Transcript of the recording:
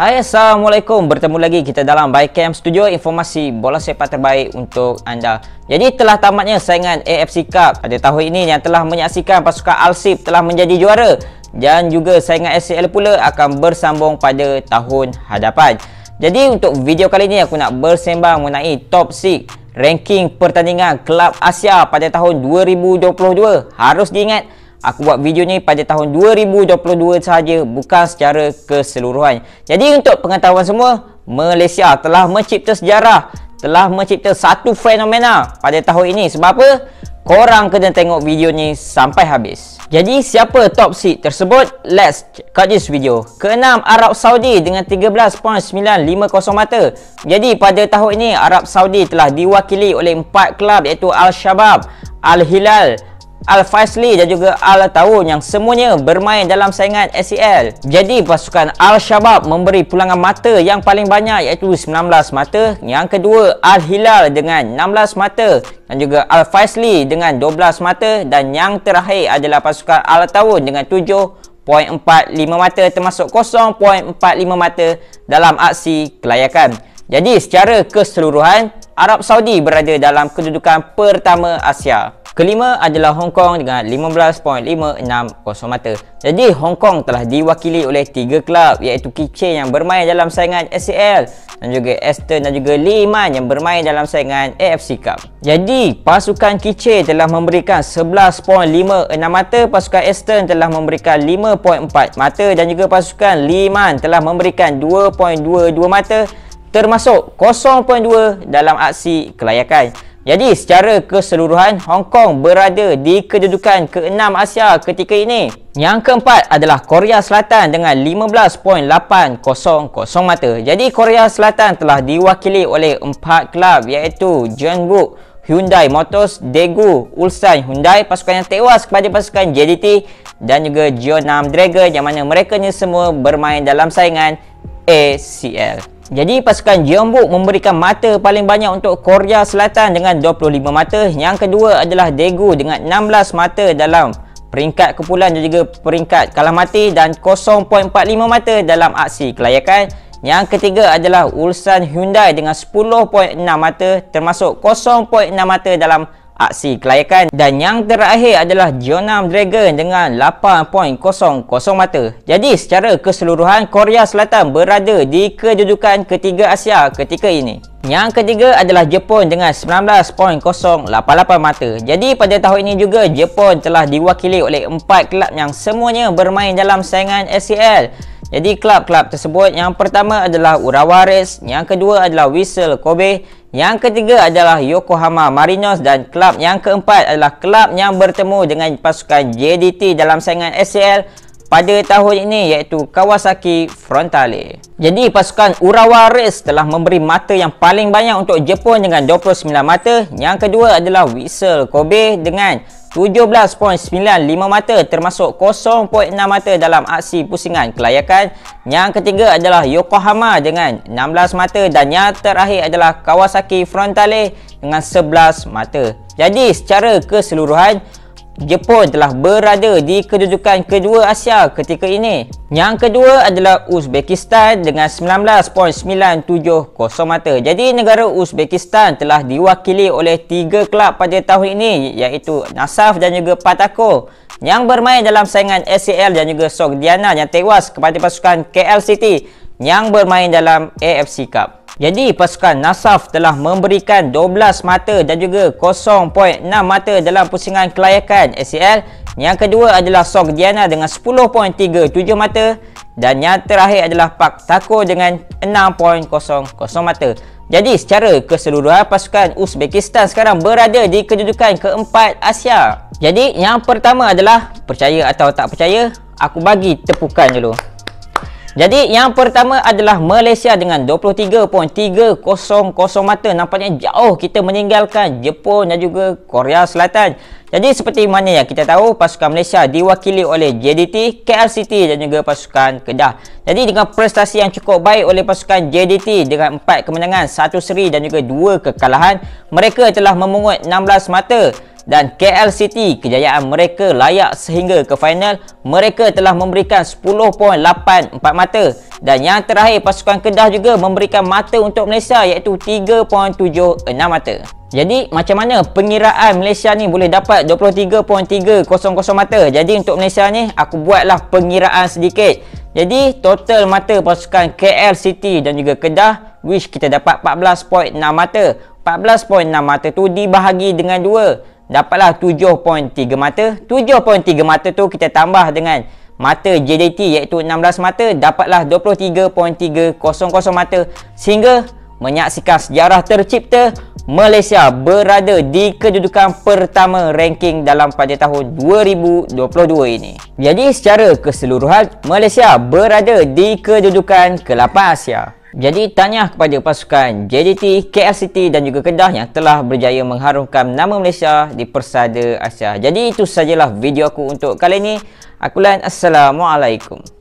Hai Assalamualaikum bertemu lagi kita dalam Bycam Studio informasi bola sepak terbaik untuk anda jadi telah tamatnya saingan AFC Cup pada tahun ini yang telah menyaksikan pasukan Alsip telah menjadi juara dan juga saingan SCL pula akan bersambung pada tahun hadapan jadi untuk video kali ini aku nak bersembang mengenai top 6 ranking pertandingan Club Asia pada tahun 2022 harus diingat aku buat video ni pada tahun 2022 sahaja bukan secara keseluruhan jadi untuk pengetahuan semua Malaysia telah mencipta sejarah telah mencipta satu fenomena pada tahun ini sebab apa? korang kena tengok video ni sampai habis jadi siapa top seed tersebut? Let's check out this video. Keenam Arab Saudi dengan 13.950 mata. Jadi pada tahun ini Arab Saudi telah diwakili oleh 4 kelab iaitu Al-Shabab, Al-Hilal, Al-Faisli dan juga Al-Taun yang semuanya bermain dalam saingan SEL. Jadi pasukan Al-Shabab memberi pulangan mata yang paling banyak iaitu 19 mata. Yang kedua Al-Hilal dengan 16 mata dan juga Al-Faisli dengan 12 mata dan yang terakhir adalah pasukan Al-Taun dengan 7 0.45 mata termasuk 0.45 mata dalam aksi kelayakan. Jadi secara keseluruhan, Arab Saudi berada dalam kedudukan pertama Asia. Kelima adalah Hong Kong dengan 15.560 mata. Jadi Hong Kong telah diwakili oleh tiga kelab iaitu Kitchen yang bermain dalam saingan SCL dan juga Aston dan juga Lee Man yang bermain dalam saingan AFC Cup. Jadi pasukan Kitchen telah memberikan 11.56 mata, pasukan Aston telah memberikan 5.4 mata dan juga pasukan Lee Man telah memberikan 2.22 mata termasuk 0.2 dalam aksi kelayakan. Jadi secara keseluruhan Hong Kong berada di kedudukan ke-6 Asia ketika ini. Yang keempat adalah Korea Selatan dengan 15.800 mata. Jadi Korea Selatan telah diwakili oleh 4 kelab, iaitu Jeonbuk, Hyundai Motors, Daegu, Ulsan Hyundai pasukan yang tewas kepada pasukan JDT dan juga Jeonnam Dragon yang mana mereka ni semua bermain dalam saingan ACL. Jadi pasukan Jeonbuk memberikan mata paling banyak untuk Korea Selatan dengan 25 mata. Yang kedua adalah Daegu dengan 16 mata dalam peringkat kepulan dan juga peringkat kalah mati dan 0.45 mata dalam aksi kelayakan. Yang ketiga adalah Ulsan Hyundai dengan 10.6 mata termasuk 0.6 mata dalam aksi kelayakan dan yang terakhir adalah Jeonnam Dragon dengan 8.00 mata. Jadi secara keseluruhan Korea Selatan berada di kedudukan ketiga Asia ketika ini. Yang ketiga adalah Jepun dengan 19.088 mata. Jadi pada tahun ini juga Jepun telah diwakili oleh 4 kelab yang semuanya bermain dalam saingan SCL jadi kelab-kelab tersebut yang pertama adalah Urawa Reds, yang kedua adalah Whistle Kobe, yang ketiga adalah Yokohama Marinos dan kelab yang keempat adalah kelab yang bertemu dengan pasukan JDT dalam saingan SCL pada tahun ini iaitu Kawasaki Frontale. Jadi pasukan Urawa Reds telah memberi mata yang paling banyak untuk Jepun dengan 29 mata. Yang kedua adalah Whistle Kobe dengan lima mata termasuk 0.6 mata dalam aksi pusingan kelayakan yang ketiga adalah Yokohama dengan 16 mata dan yang terakhir adalah Kawasaki Frontale dengan 11 mata jadi secara keseluruhan Jepun telah berada di kedudukan kedua Asia ketika ini. Yang kedua adalah Uzbekistan dengan 19.970 mata. Jadi negara Uzbekistan telah diwakili oleh tiga kelab pada tahun ini iaitu Nasaf dan juga Patako yang bermain dalam saingan SCL dan juga Sogdiana yang tewas kepada pasukan KL City yang bermain dalam AFC Cup. Jadi pasukan Nasaf telah memberikan 12 mata dan juga 0.6 mata dalam pusingan kelayakan SEL. Yang kedua adalah Sog Diana dengan 10.37 mata dan yang terakhir adalah Pak Tako dengan 6.00 mata. Jadi secara keseluruhan pasukan Uzbekistan sekarang berada di kedudukan keempat Asia. Jadi yang pertama adalah percaya atau tak percaya aku bagi tepukan dulu. Jadi yang pertama adalah Malaysia dengan 23.300 mata nampaknya jauh kita meninggalkan Jepun dan juga Korea Selatan. Jadi seperti mana yang kita tahu pasukan Malaysia diwakili oleh JDT, KL City dan juga pasukan Kedah. Jadi dengan prestasi yang cukup baik oleh pasukan JDT dengan 4 kemenangan, 1 seri dan juga 2 kekalahan, mereka telah memungut 16 mata dan KL City kejayaan mereka layak sehingga ke final mereka telah memberikan poin empat mata dan yang terakhir pasukan Kedah juga memberikan mata untuk Malaysia iaitu poin enam mata jadi macam mana pengiraan Malaysia ni boleh dapat 23.300 mata jadi untuk Malaysia ni aku buatlah pengiraan sedikit jadi total mata pasukan KL City dan juga Kedah which kita dapat 14.6 mata 14.6 mata tu dibahagi dengan 2 dapatlah 7.3 mata. 7.3 mata tu kita tambah dengan mata JDT iaitu 16 mata dapatlah 23.300 mata sehingga menyaksikan sejarah tercipta Malaysia berada di kedudukan pertama ranking dalam pada tahun 2022 ini. Jadi secara keseluruhan Malaysia berada di kedudukan ke-8 Asia. Jadi tanya kepada pasukan JDT, KL City dan juga Kedah yang telah berjaya mengharumkan nama Malaysia di Persada Asia. Jadi itu sajalah video aku untuk kali ini. Aku lain Assalamualaikum.